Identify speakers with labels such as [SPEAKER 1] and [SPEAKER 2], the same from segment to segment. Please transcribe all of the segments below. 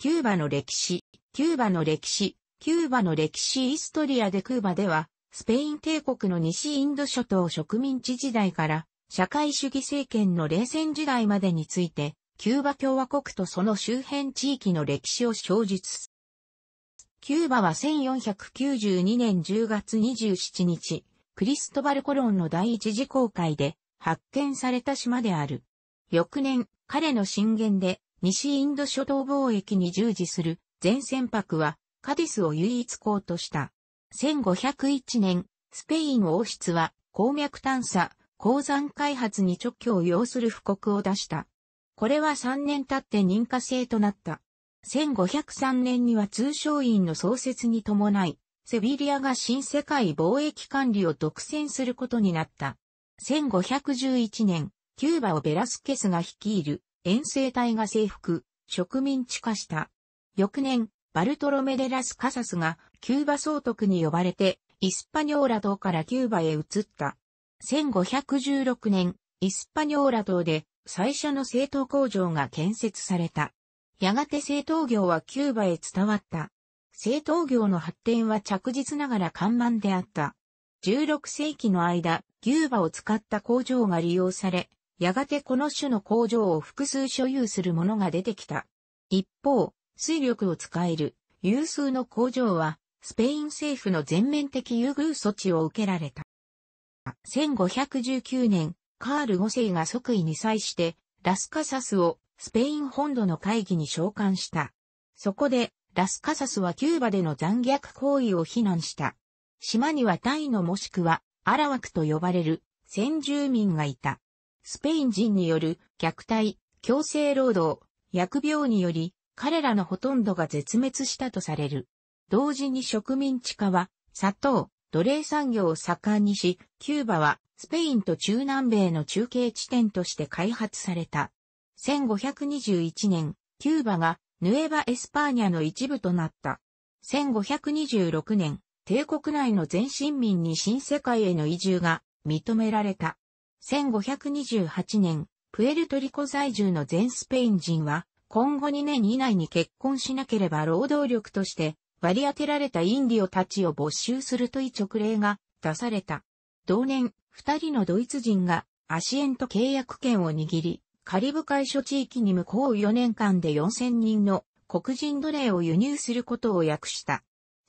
[SPEAKER 1] キューバの歴史、キューバの歴史、キューバの歴史イストリアでクーバでは、スペイン帝国の西インド諸島植民地時代から、社会主義政権の冷戦時代までについて、キューバ共和国とその周辺地域の歴史を詳述。キューバは1492年10月27日、クリストバル・コロンの第一次公開で発見された島である。翌年、彼の震源で西インド諸島貿易に従事する全船舶はカディスを唯一港とした。1501年、スペイン王室は鉱脈探査、鉱山開発に直挙を要する布告を出した。これは3年経って認可制となった。1503年には通商院の創設に伴い、セビリアが新世界貿易管理を独占することになった。1511年、キューバをベラスケスが率いる遠征隊が征服、植民地化した。翌年、バルトロメデラス・カサスがキューバ総督に呼ばれて、イスパニョーラ島からキューバへ移った。1516年、イスパニョーラ島で最初の製糖工場が建設された。やがて製糖業はキューバへ伝わった。製糖業の発展は着実ながら看板であった。16世紀の間、キューバを使った工場が利用され、やがてこの種の工場を複数所有するものが出てきた。一方、水力を使える有数の工場は、スペイン政府の全面的優遇措置を受けられた。1519年、カール5世が即位に際して、ラスカサスをスペイン本土の会議に召喚した。そこで、ラスカサスはキューバでの残虐行為を非難した。島にはタイのもしくはアラワクと呼ばれる先住民がいた。スペイン人による虐待、強制労働、薬病により、彼らのほとんどが絶滅したとされる。同時に植民地化は、砂糖、奴隷産業を盛んにし、キューバはスペインと中南米の中継地点として開発された。1521年、キューバがヌエバ・エスパーニャの一部となった。1526年、帝国内の全市民に新世界への移住が認められた。1528年、プエルトリコ在住の全スペイン人は、今後2年以内に結婚しなければ労働力として割り当てられたインディオたちを没収するという直令が出された。同年、二人のドイツ人がアシエント契約権を握り、カリブ海諸地域に向こう4年間で4000人の黒人奴隷を輸入することを訳した。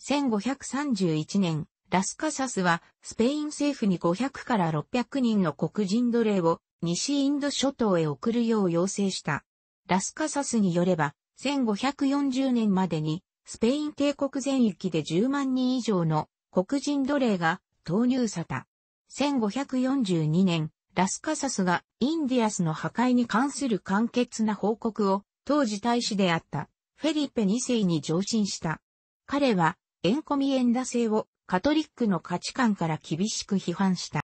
[SPEAKER 1] 1531年、ラスカサスは、スペイン政府に500から600人の黒人奴隷を西インド諸島へ送るよう要請した。ラスカサスによれば、1540年までに、スペイン帝国全域で10万人以上の黒人奴隷が投入された。1542年、ラスカサスがインディアスの破壊に関する簡潔な報告を当時大使であったフェリペ2世に上申した。彼はエンコミエンダ制をカトリックの価値観から厳しく批判した。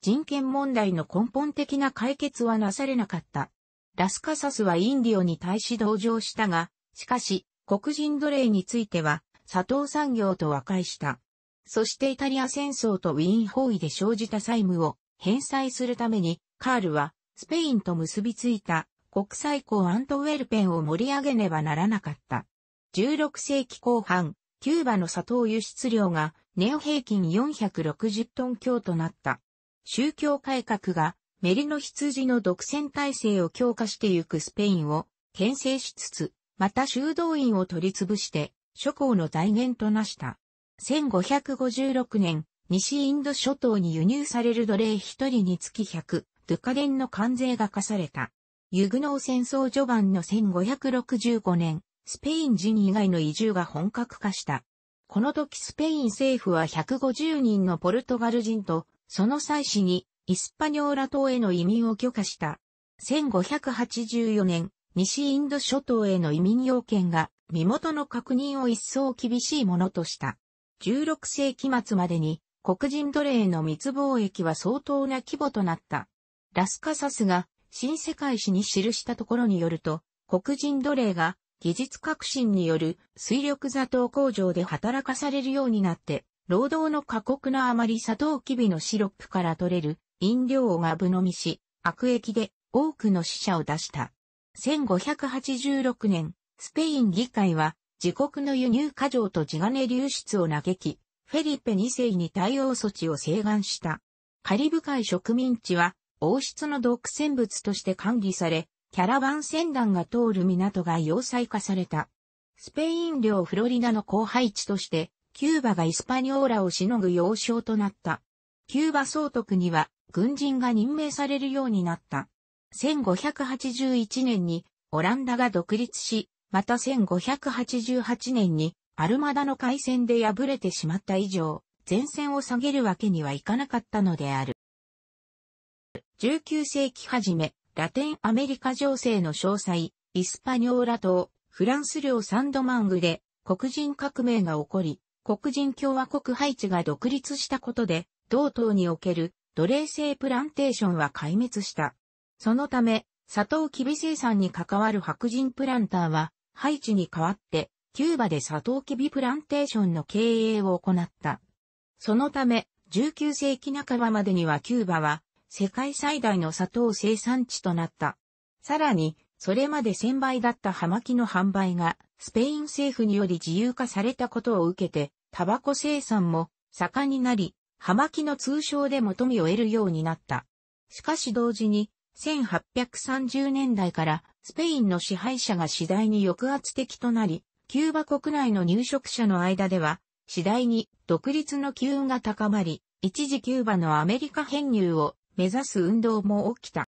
[SPEAKER 1] 人権問題の根本的な解決はなされなかった。ラスカサスはインディオに対し同情したが、しかし、黒人奴隷については、砂糖産業と和解した。そしてイタリア戦争とウィーン包囲で生じた債務を返済するために、カールはスペインと結びついた国際港アントウェルペンを盛り上げねばならなかった。16世紀後半、キューバの砂糖輸出量が年平均460トン強となった。宗教改革がメリノ羊の独占体制を強化してゆくスペインを牽制しつつ、また修道院を取り潰して諸侯の財源となした。1556年、西インド諸島に輸入される奴隷一人につき100、ドゥカデンの関税が課された。ユグノー戦争序盤の1565年、スペイン人以外の移住が本格化した。この時スペイン政府は150人のポルトガル人と、その妻子に、イスパニョーラ島への移民を許可した。1584年、西インド諸島への移民要件が、身元の確認を一層厳しいものとした。16世紀末までに、黒人奴隷の密貿易は相当な規模となった。ラスカサスが、新世界史に記したところによると、黒人奴隷が技術革新による水力砂糖工場で働かされるようになって、労働の過酷なあまり砂糖きびのシロップから取れる飲料をがぶ飲みし、悪役で多くの死者を出した。1586年、スペイン議会は自国の輸入過剰と地金流出を嘆き、フェリペ2世に対応措置を請願した。カリブ海植民地は王室の独占物として管理され、キャラバン船団が通る港が要塞化された。スペイン領フロリダの荒廃地として、キューバがイスパニョーラをしのぐ要衝となった。キューバ総督には軍人が任命されるようになった。1581年にオランダが独立し、また1588年にアルマダの海戦で敗れてしまった以上、前線を下げるわけにはいかなかったのである。19世紀初め、ラテンアメリカ情勢の詳細、イスパニョーラ島、フランス領サンドマングで黒人革命が起こり、黒人共和国ハイチが独立したことで、同島における奴隷制プランテーションは壊滅した。そのため、砂糖キビ生産に関わる白人プランターは、ハイチに代わって、キューバで砂糖キビプランテーションの経営を行った。そのため、19世紀半ばまでにはキューバは、世界最大の砂糖生産地となった。さらに、それまで1000倍だった葉巻の販売が、スペイン政府により自由化されたことを受けて、タバコ生産も盛んになり、葉巻の通称でも富を得るようになった。しかし同時に、1830年代からスペインの支配者が次第に抑圧的となり、キューバ国内の入植者の間では、次第に独立の機運が高まり、一時キューバのアメリカ編入を目指す運動も起きた。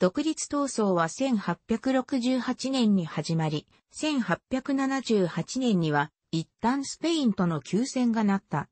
[SPEAKER 1] 独立闘争は1868年に始まり、1878年には一旦スペインとの休戦がなった。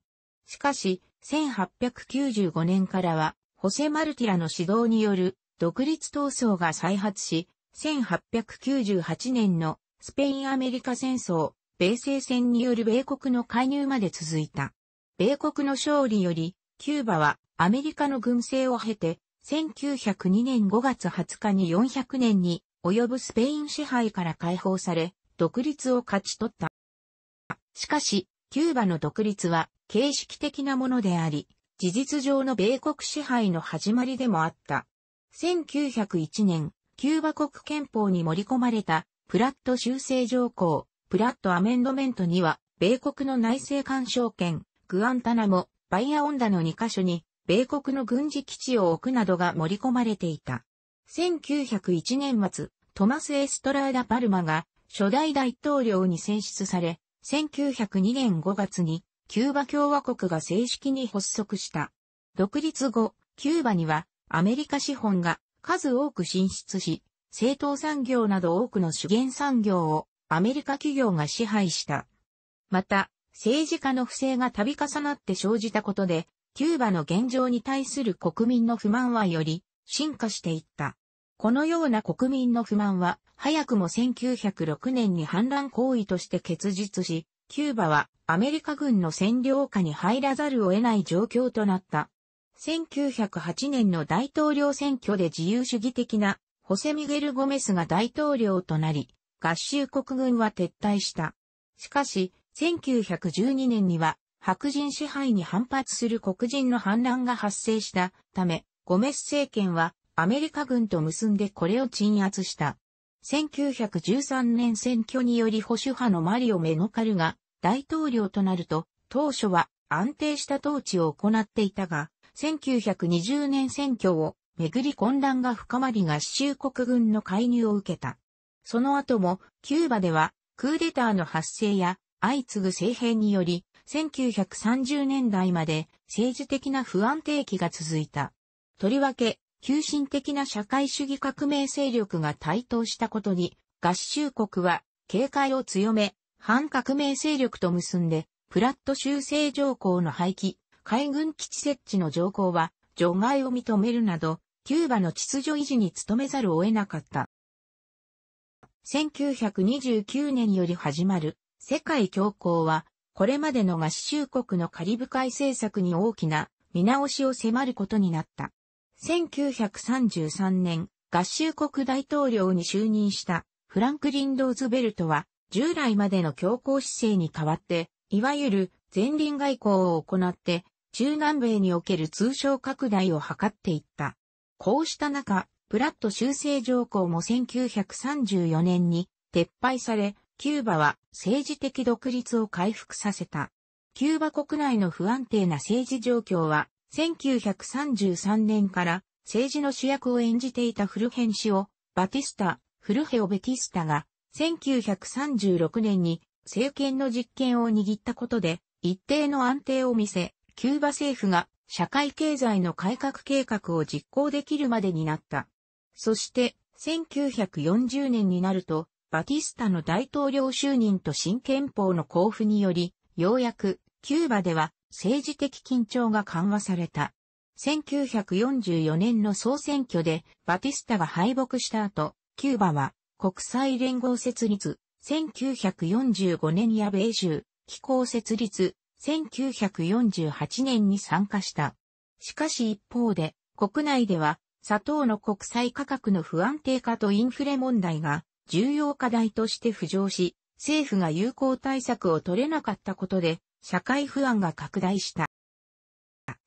[SPEAKER 1] しかし、1895年からは、ホセ・マルティラの指導による独立闘争が再発し、1898年のスペイン・アメリカ戦争、米西戦による米国の介入まで続いた。米国の勝利より、キューバはアメリカの軍政を経て、1902年5月20日に400年に及ぶスペイン支配から解放され、独立を勝ち取った。しかし、キューバの独立は形式的なものであり、事実上の米国支配の始まりでもあった。1901年、キューバ国憲法に盛り込まれたプラット修正条項、プラットアメンドメントには、米国の内政干渉権、グアンタナモ、バイアオンダの2カ所に米国の軍事基地を置くなどが盛り込まれていた。1901年末、トマス・エストラーダ・パルマが初代大統領に選出され、1902年5月にキューバ共和国が正式に発足した。独立後、キューバにはアメリカ資本が数多く進出し、政党産業など多くの資源産業をアメリカ企業が支配した。また、政治家の不正が度重なって生じたことで、キューバの現状に対する国民の不満はより進化していった。このような国民の不満は、早くも1906年に反乱行為として結実し、キューバはアメリカ軍の占領下に入らざるを得ない状況となった。1908年の大統領選挙で自由主義的なホセ・ミゲル・ゴメスが大統領となり、合衆国軍は撤退した。しかし、1912年には白人支配に反発する黒人の反乱が発生したため、ゴメス政権はアメリカ軍と結んでこれを鎮圧した。1913年選挙により保守派のマリオ・メノカルが大統領となると、当初は安定した統治を行っていたが、1920年選挙をめぐり混乱が深まり合衆国軍の介入を受けた。その後もキューバではクーデターの発生や相次ぐ政変により1930年代まで政治的な不安定期が続いた。とりわけ、急進的な社会主義革命勢力が台頭したことに、合衆国は警戒を強め、反革命勢力と結んで、プラット修正条項の廃棄、海軍基地設置の条項は除外を認めるなど、キューバの秩序維持に努めざるを得なかった。1929年より始まる世界恐慌はこれまでの合衆国のカリブ海政策に大きな見直しを迫ることになった。1933年、合衆国大統領に就任したフランクリン・ローズベルトは、従来までの強硬姿勢に代わって、いわゆる前輪外交を行って、中南米における通商拡大を図っていった。こうした中、プラット修正条項も1934年に撤廃され、キューバは政治的独立を回復させた。キューバ国内の不安定な政治状況は、1933年から政治の主役を演じていたフルヘン氏を、バティスタ、フルヘオ・ベティスタが、1936年に政権の実権を握ったことで、一定の安定を見せ、キューバ政府が社会経済の改革計画を実行できるまでになった。そして、1940年になると、バティスタの大統領就任と新憲法の交付により、ようやくキューバでは政治的緊張が緩和された。1944年の総選挙でバティスタが敗北した後、キューバは国際連合設立、1945年にア米州、機構設立、1948年に参加した。しかし一方で、国内では砂糖の国際価格の不安定化とインフレ問題が重要課題として浮上し、政府が有効対策を取れなかったことで、社会不安が拡大した。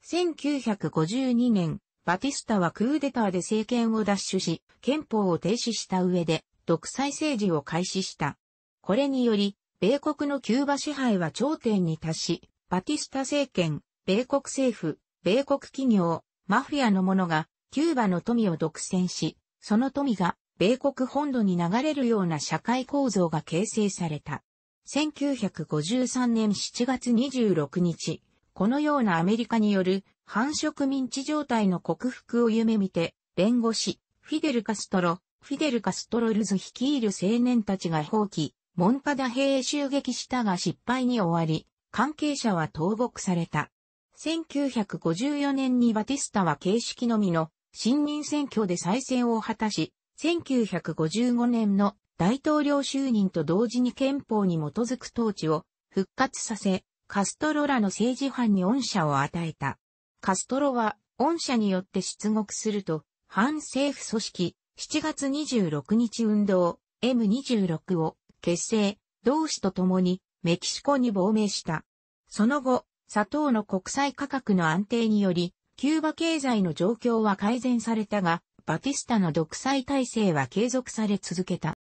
[SPEAKER 1] 1952年、バティスタはクーデターで政権を奪取し、憲法を停止した上で、独裁政治を開始した。これにより、米国のキューバ支配は頂点に達し、バティスタ政権、米国政府、米国企業、マフィアの者が、キューバの富を独占し、その富が米国本土に流れるような社会構造が形成された。1953年7月26日、このようなアメリカによる繁殖民地状態の克服を夢見て、弁護士、フィデル・カストロ、フィデル・カストロルズ率いる青年たちが放棄、モンタダ兵へ襲撃したが失敗に終わり、関係者は投獄された。1954年にバティスタは形式のみの新任選挙で再選を果たし、1955年の大統領就任と同時に憲法に基づく統治を復活させ、カストロらの政治犯に恩赦を与えた。カストロは恩赦によって出国すると、反政府組織7月26日運動 M26 を結成、同志と共にメキシコに亡命した。その後、砂糖の国際価格の安定により、キューバ経済の状況は改善されたが、バティスタの独裁体制は継続され続けた。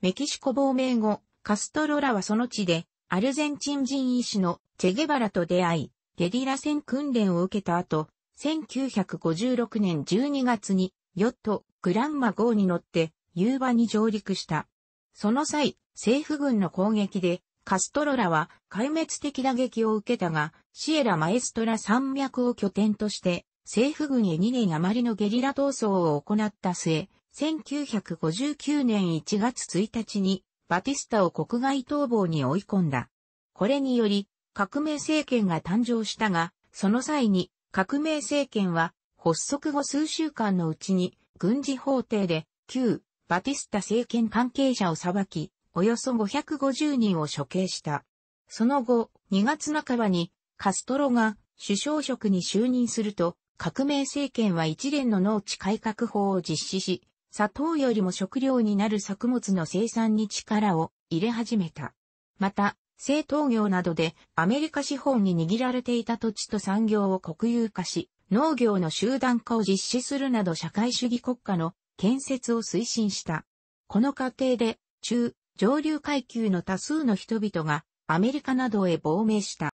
[SPEAKER 1] メキシコ亡命後、カストロラはその地で、アルゼンチン人医師のチェゲバラと出会い、ゲリラ戦訓練を受けた後、1956年12月に、ヨット、グランマ号に乗って、ユーバに上陸した。その際、政府軍の攻撃で、カストロラは壊滅的打撃を受けたが、シエラ・マエストラ山脈を拠点として、政府軍へ2年余りのゲリラ闘争を行った末、1959年1月1日にバティスタを国外逃亡に追い込んだ。これにより革命政権が誕生したが、その際に革命政権は発足後数週間のうちに軍事法廷で旧バティスタ政権関係者を裁き、およそ550人を処刑した。その後、2月半ばにカストロが首相職に就任すると、革命政権は一連の農地改革法を実施し、砂糖よりも食料になる作物の生産に力を入れ始めた。また、製糖業などでアメリカ資本に握られていた土地と産業を国有化し、農業の集団化を実施するなど社会主義国家の建設を推進した。この過程で中、上流階級の多数の人々がアメリカなどへ亡命した。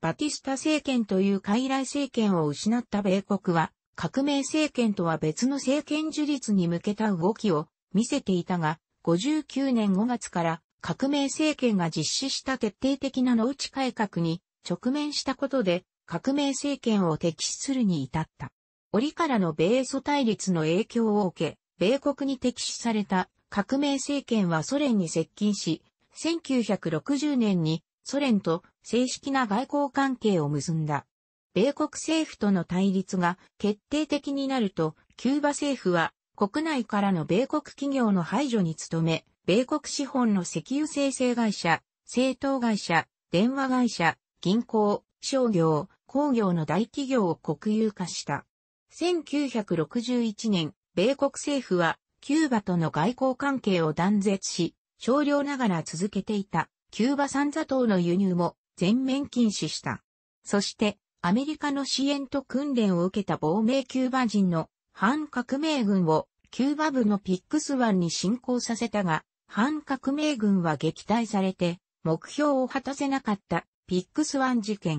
[SPEAKER 1] バティスタ政権という傀儡政権を失った米国は、革命政権とは別の政権樹立に向けた動きを見せていたが、59年5月から革命政権が実施した徹底的な農地改革に直面したことで革命政権を敵視するに至った。折からの米ソ対立の影響を受け、米国に敵視された革命政権はソ連に接近し、1960年にソ連と正式な外交関係を結んだ。米国政府との対立が決定的になると、キューバ政府は国内からの米国企業の排除に努め、米国資本の石油生成会社、政党会社、電話会社、銀行、商業、工業の大企業を国有化した。1961年、米国政府はキューバとの外交関係を断絶し、少量ながら続けていたキューバ産砂糖の輸入も全面禁止した。そして、アメリカの支援と訓練を受けた亡命キューバ人の反革命軍をキューバ部のピックス湾に侵攻させたが、反革命軍は撃退されて、目標を果たせなかったピックス湾事件。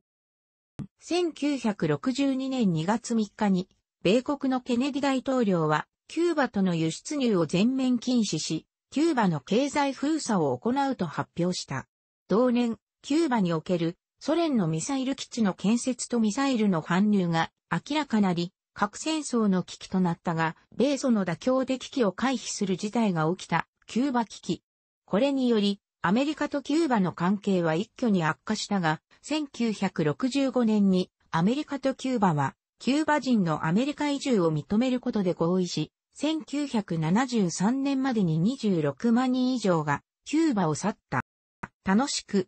[SPEAKER 1] 1962年2月3日に、米国のケネディ大統領は、キューバとの輸出入を全面禁止し、キューバの経済封鎖を行うと発表した。同年、キューバにおけるソ連のミサイル基地の建設とミサイルの搬入が明らかなり、核戦争の危機となったが、米ソの妥協で危機を回避する事態が起きたキューバ危機。これにより、アメリカとキューバの関係は一挙に悪化したが、1965年にアメリカとキューバは、キューバ人のアメリカ移住を認めることで合意し、1973年までに26万人以上がキューバを去った。楽しく